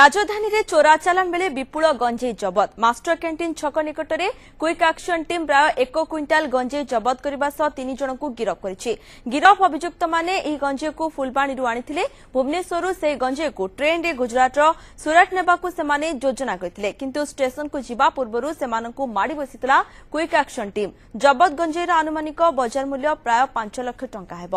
রাজধানীতে চোরাচালান বেলে বিপুল গঞ্জেই জবত মাস্টর ক্যান্টিন ছক নিকটরে কুইক আকশন টিম প্রায় এক কুইন্টাল গঞ্জেই জবত করা সহ তিন জনক গিরফ করেছে গিরফ অভিযুক্ত মানে এই গঞ্জেক ফুলবাণী আনিলে ভুবনেশ্বর সেই গঞ্জেক ট্রেন্রে গুজরাটর সুরাট নেওয়া সেমানে যোজনা করে কিন্তু স্টেশনকু যা পূর্ব সেমানকু মাড়ি বসিলা কুইক আকশন টিম জবত গঞ্জেইর আনুমানিক বজার মূল্য প্রায় পাঁচ লক্ষ টঙ্কা হব